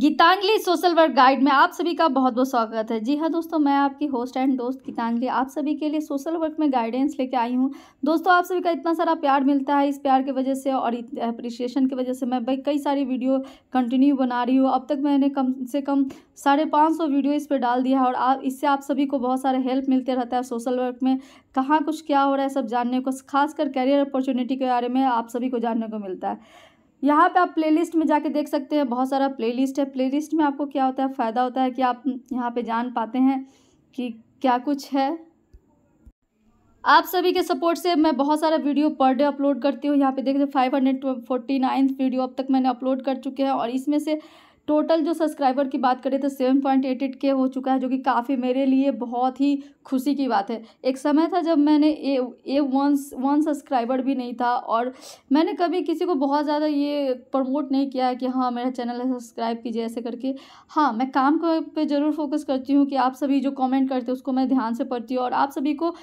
गीतांगली social work guide में आप सभी का बहुत बहुत स्वागत है जी हाँ दोस्तों मैं आपकी होस्ट एंड दोस्त गीतांजलि आप सभी के लिए सोशल वर्क में गाइडेंस लेके आई हूँ दोस्तों आप सभी का इतना सारा प्यार मिलता है इस प्यार की वजह से और अप्रिसिएशन की वजह से मैं भाई कई सारी वीडियो कंटिन्यू बना रही हूँ अब तक मैंने कम से कम साढ़े पाँच सौ वीडियो इस पर डाल दिया है और आप इससे आप सभी को बहुत सारे हेल्प मिलते रहता है सोशल वर्क में कहाँ कुछ क्या हो रहा है सब जानने को खासकर करियर अपॉर्चुनिटी के बारे में आप सभी को जानने को मिलता है यहाँ पे आप प्लेलिस्ट में जाके देख सकते हैं बहुत सारा प्लेलिस्ट है प्लेलिस्ट में आपको क्या होता है फ़ायदा होता है कि आप यहाँ पे जान पाते हैं कि क्या कुछ है आप सभी के सपोर्ट से मैं बहुत सारा वीडियो पर डे अपलोड करती हूँ यहाँ पे देख हैं फाइव हंड्रेड फोर्टी वीडियो अब तक मैंने अपलोड कर चुके हैं और इसमें से टोटल जो सब्सक्राइबर की बात करें तो सेवन पॉइंट एट एट के हो चुका है जो कि काफ़ी मेरे लिए बहुत ही खुशी की बात है एक समय था जब मैंने ए ए वन वन सब्सक्राइबर भी नहीं था और मैंने कभी किसी को बहुत ज़्यादा ये प्रमोट नहीं किया है कि हाँ मेरा चैनल है सब्सक्राइब कीजिए ऐसे करके हाँ मैं काम पर ज़रूर फोकस करती हूँ कि आप सभी जो कॉमेंट करते हैं उसको मैं ध्यान से पढ़ती हूँ और आप सभी को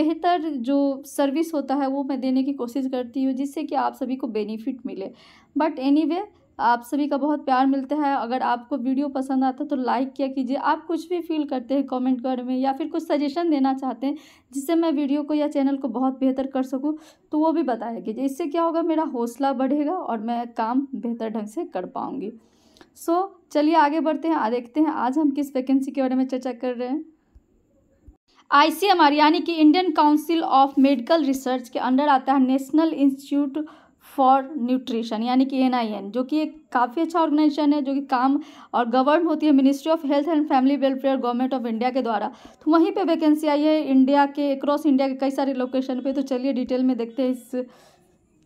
बेहतर जो सर्विस होता है वो मैं देने की कोशिश करती हूँ जिससे कि आप सभी को बेनिफिट मिले बट एनी anyway, आप सभी का बहुत प्यार मिलता है अगर आपको वीडियो पसंद आता तो लाइक किया कीजिए आप कुछ भी फील करते हैं कमेंट कर में या फिर कुछ सजेशन देना चाहते हैं जिससे मैं वीडियो को या चैनल को बहुत बेहतर कर सकूँ तो वो भी बताया कीजिए इससे क्या होगा मेरा हौसला बढ़ेगा और मैं काम बेहतर ढंग से कर पाऊँगी सो so, चलिए आगे बढ़ते हैं देखते हैं आज हम किस वैकेंसी के बारे में चर्चा कर रहे हैं आईसीएमआर यानी कि Indian council of medical research के अंडर आता है नेशनल इंस्टीट्यूट फॉर न्यूट्रिशन यानी कि एन जो कि एक काफ़ी अच्छा ऑर्गेनाइजेशन है जो कि काम और गवर्न होती है ministry of health and family welfare government of India के द्वारा तो वहीं पे वैकेंसी आई है इंडिया के अक्रॉस इंडिया के कई सारे लोकेशन पे तो चलिए डिटेल में देखते हैं इस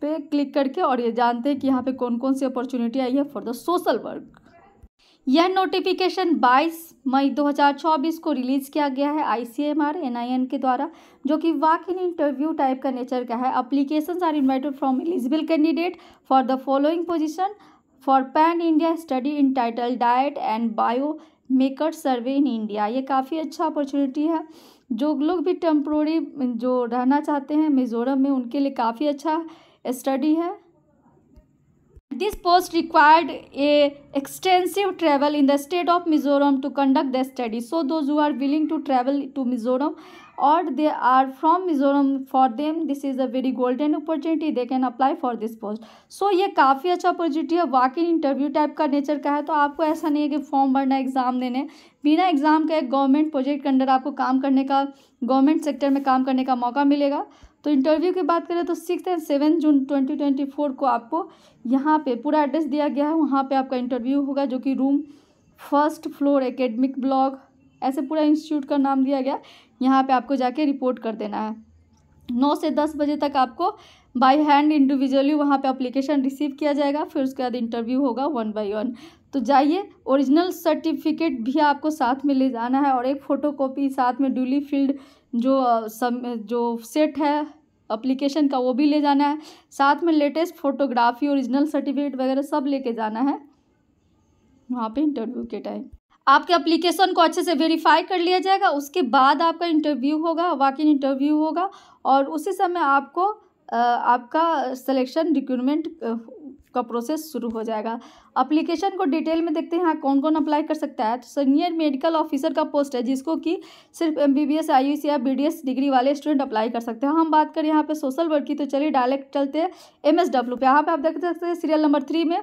पे क्लिक करके और ये जानते हैं कि यहाँ पे कौन कौन सी अपॉर्चुनिटी आई है फॉर द सोशल वर्क यह नोटिफिकेशन 22 मई 2024 को रिलीज़ किया गया है I C M R N I N के द्वारा जो कि वाक इन इंटरव्यू टाइप का नेचर का है application are invited from eligible candidate for the following position for pan India study in title diet and biomarker survey in India ये काफ़ी अच्छा अपॉर्चुनिटी है जो लोग भी टेम्प्रोरी जो रहना चाहते हैं मिज़ोरम में उनके लिए काफ़ी अच्छा स्टडी है This post required a extensive travel in the state of Mizoram to conduct their study. So those who are willing to travel to Mizoram or they are from Mizoram for them this is a very golden opportunity they can apply for this post. So ये काफ़ी अच्छा opportunity है वाकई interview type का nature का है तो आपको ऐसा नहीं है कि फॉर्म भरना एग्ज़ाम देने बिना एग्ज़ाम का एक गवर्नमेंट प्रोजेक्ट के अंडर आपको काम करने का गवर्नमेंट सेक्टर में काम करने का मौका मिलेगा तो इंटरव्यू की बात करें तो six and seven June twenty twenty four को आपको यहाँ पे पूरा एड्रेस दिया गया है वहाँ पे आपका इंटरव्यू होगा जो कि room first floor academic block ऐसे पूरा इंस्टीट्यूट का नाम दिया गया यहाँ पे आपको जाके रिपोर्ट कर देना है नौ से दस बजे तक आपको बाई हैंड इंडिविजुअली वहाँ पर अप्लीकेशन रिसीव किया जाएगा फिर उसके बाद इंटरव्यू होगा वन बाई वन तो जाइए ओरिजिनल सर्टिफिकेट भी आपको साथ में ले जाना है और एक फ़ोटो कॉपी साथ में ड्यूली फील्ड जो सम जो सेट है अप्लीकेशन का वो भी ले जाना है साथ में लेटेस्ट फ़ोटोग्राफी ओरिजिनल सर्टिफिकेट वगैरह सब लेके जाना है वहाँ पे इंटरव्यू के टाइम आपके अप्लीकेशन को अच्छे से वेरीफाई कर लिया जाएगा उसके बाद आपका इंटरव्यू होगा वाक इन इंटरव्यू होगा और उसी समय आपको आपका सिलेक्शन रिक्रूटमेंट का प्रोसेस शुरू हो जाएगा अप्लीकेशन को डिटेल में देखते हैं कौन कौन अप्लाई कर सकता है तो सीनियर मेडिकल ऑफिसर का पोस्ट है जिसको कि सिर्फ एम बी बी एस आई या बी डी एस डिग्री वाले स्टूडेंट अप्लाई कर सकते हैं हम बात करें यहाँ पर सोशल वर्क की तो चलिए डायरेक्ट चलते हैं एम एस डब्ल्यू पे यहाँ पर आप देख सकते हैं सीरियल नंबर थ्री में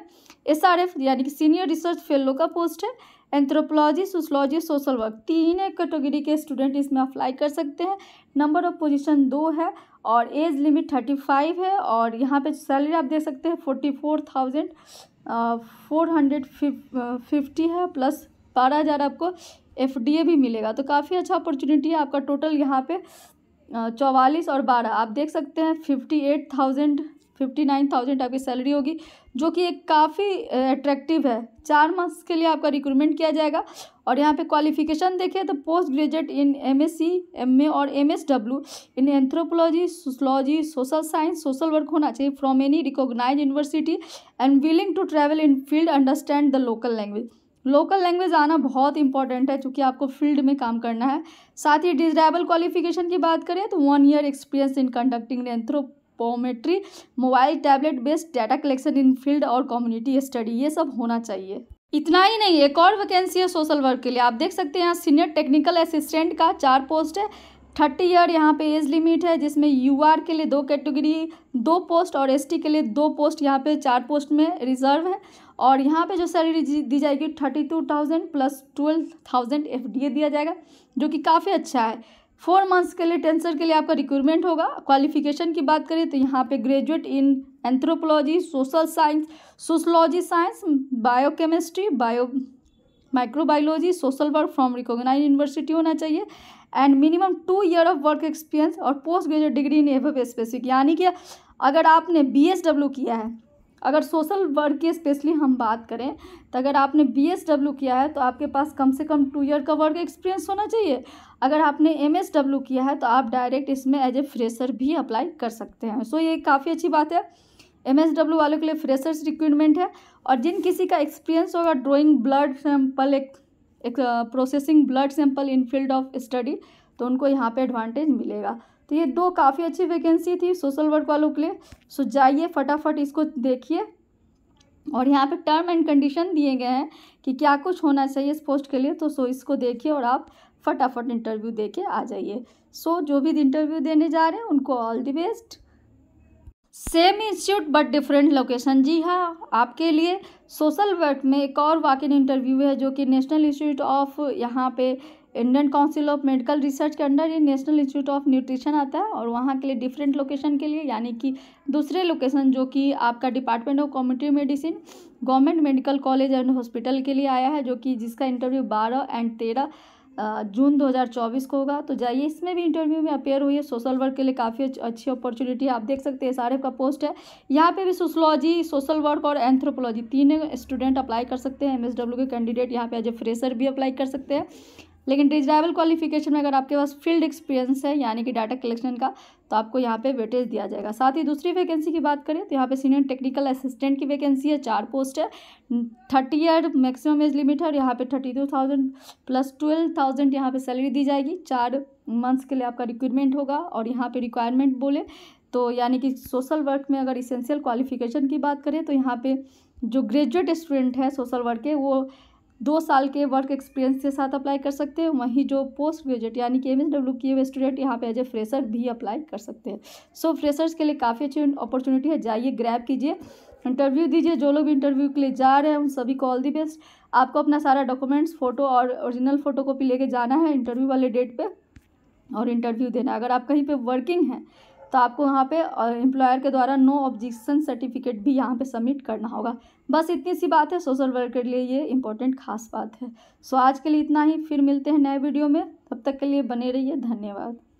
एस आर एफ यानी कि सीनियर रिसर्च फेलो का पोस्ट है एंथ्रोपोलॉजी सोशोलॉजी सोशल वर्क तीन कैटेगरी के स्टूडेंट इसमें अप्लाई कर सकते हैं नंबर ऑफ पोजीशन दो है और एज लिमिट थर्टी फाइव है और यहाँ पे सैलरी आप देख सकते हैं forty four thousand four hundred fifty है प्लस बारह हज़ार आपको एफ भी मिलेगा तो काफ़ी अच्छा अपॉर्चुनिटी है आपका टोटल यहाँ पे चौवालीस और बारह आप देख सकते हैं fifty eight thousand fifty nine thousand आपकी सैलरी होगी जो कि एक काफ़ी अट्रैक्टिव है चार मास के लिए आपका रिक्रूटमेंट किया जाएगा और यहाँ पे क्वालिफिकेशन देखें तो post graduate in M S C M A और M S W in anthropology sociology social science social work होना चाहिए from any recognise university and willing to travel in field understand the local language local language आना बहुत important है क्योंकि आपको field में काम करना है साथ ही डिजराइबल क्वालिफिकेशन की बात करें तो one year experience in conducting anthropometry mobile tablet based data collection in field और कम्युनिटी स्टडी ये सब होना चाहिए इतना ही नहीं एक और वैकेंसी है सोशल वर्क के लिए आप देख सकते हैं यहाँ सीनियर टेक्निकल असिस्टेंट का चार पोस्ट है थर्टी ईयर यहाँ पे एज लिमिट है जिसमें यू आर के लिए दो कैटेगरी दो पोस्ट और एस टी के लिए दो पोस्ट यहाँ पे चार पोस्ट में रिजर्व है और यहाँ पे जो सैलरी दी जाएगी thirty two thousand plus twelve thousand F D A दिया जाएगा जो कि काफ़ी अच्छा है फोर मंथ्स के लिए टेंसर के लिए आपका रिक्रूटमेंट होगा क्वालिफिकेशन की बात करें तो यहाँ पे graduate in anthropology social science sociology science biochemistry bio microbiology social work from recognise university होना चाहिए and minimum two year of work experience और पोस्ट ग्रेजुएट डिग्री इन एव स्पेसिफिक यानी कि अगर आपने बी किया है अगर सोशल वर्क की स्पेशली हम बात करें तो अगर आपने बी एस डब्ल्यू किया है तो आपके पास कम से कम टू ईयर का वर्क एक्सपीरियंस होना चाहिए अगर आपने एम एस डब्ल्यू किया है तो आप डायरेक्ट इसमें एज ए फ्रेशर भी अप्लाई कर सकते हैं सो ये काफ़ी अच्छी बात है एम एस डब्ल्यू वालों के लिए फ्रेशर्स रिक्रूटमेंट है और जिन किसी का एक्सपीरियंस होगा ड्राइंग ब्लड सैंपल एक, एक processing blood sample in field of study तो उनको यहाँ पे एडवांटेज मिलेगा तो ये दो काफ़ी अच्छी वैकेंसी थी सोशल वर्क वालों के लिए सो जाइए फटाफट इसको देखिए और यहाँ पे टर्म एंड कंडीशन दिए गए हैं कि क्या कुछ होना चाहिए इस पोस्ट के लिए तो सो इसको देखिए और आप फटाफट इंटरव्यू दे के आ जाइए सो जो भी इंटरव्यू देने जा रहे हैं उनको all the best same institute but different location जी हाँ आपके लिए सोशल वर्क में एक और वाकिन इंटरव्यू है जो कि नेशनल इंस्टीट्यूट ऑफ यहाँ पे Indian council of medical research के अंडर ये नेशनल इंस्टीट्यूट ऑफ न्यूट्रिशन आता है और वहाँ के लिए डिफरेंट लोकेशन के लिए यानी कि दूसरे लोकेशन जो कि आपका department of community medicine government medical college and hospital के लिए आया है जो कि जिसका इंटरव्यू बारह एंड तेरह जून 2024 को होगा तो जाइए इसमें भी इंटरव्यू में अपेयर हुई है सोशल वर्क के लिए काफ़ी अच्छी अपॉर्चुनिटी है आप देख सकते हैं एस का पोस्ट है यहाँ पे भी सोशलॉजी सोशल वर्क और एंथ्रोपोलॉजी तीन स्टूडेंट अप्लाई कर सकते हैं एमएसडब्ल्यू के कैंडिडेट यहाँ पे एज ए फ्रेशर भी अप्लाई कर सकते हैं लेकिन डिजायरेबल क्वालिफिकेशन में अगर आपके पास फील्ड एक्सपीरियंस है यानी कि डाटा कलेक्शन का तो आपको यहाँ पे वेटेज दिया जाएगा साथ ही दूसरी वैकेंसी की बात करें तो यहाँ पे सीनियर टेक्निकल असिस्टेंट की वैकेंसी है चार पोस्ट है thirty year maximum age limit है और यहाँ पे thirty two thousand plus twelve thousand यहाँ पर सैलरी दी जाएगी चार मंथ्स के लिए आपका रिक्रूटमेंट होगा और यहाँ पर रिक्वायरमेंट बोले तो यानी कि सोशल वर्क में अगर इसेंशियल क्वालिफिकेशन की बात करें तो यहाँ पर जो ग्रेजुएट स्टूडेंट है सोशल वर्क के वो दो साल के वर्क एक्सपीरियंस के साथ अप्लाई कर सकते हैं वहीं जो पोस्ट ग्रेजुएट यानी कि एम एस डब्ल्यू किए हुए स्टूडेंट यहाँ पे एज ए फ्रेशर भी अप्लाई कर सकते हैं सो so, फ्रेशर्स के लिए काफ़ी अच्छी अपॉर्चुनिटी है जाइए ग्रैब कीजिए इंटरव्यू दीजिए जो लोग भी इंटरव्यू के लिए जा रहे हैं उन सभी को ऑल दी बेस्ट आपको अपना सारा डॉक्यूमेंट्स फ़ोटो और ओरिजिनल फ़ोटो कॉपी लेके जाना है इंटरव्यू वाले डेट पर और इंटरव्यू देना अगर आप कहीं पर वर्किंग हैं तो आपको यहाँ पे एम्प्लॉयर के द्वारा नो ऑब्जेक्शन सर्टिफिकेट भी यहाँ पे सबमिट करना होगा बस इतनी सी बात है सोशल वर्क के लिए ये इंपॉर्टेंट खास बात है सो आज के लिए इतना ही फिर मिलते हैं नए वीडियो में तब तक के लिए बने रहिए धन्यवाद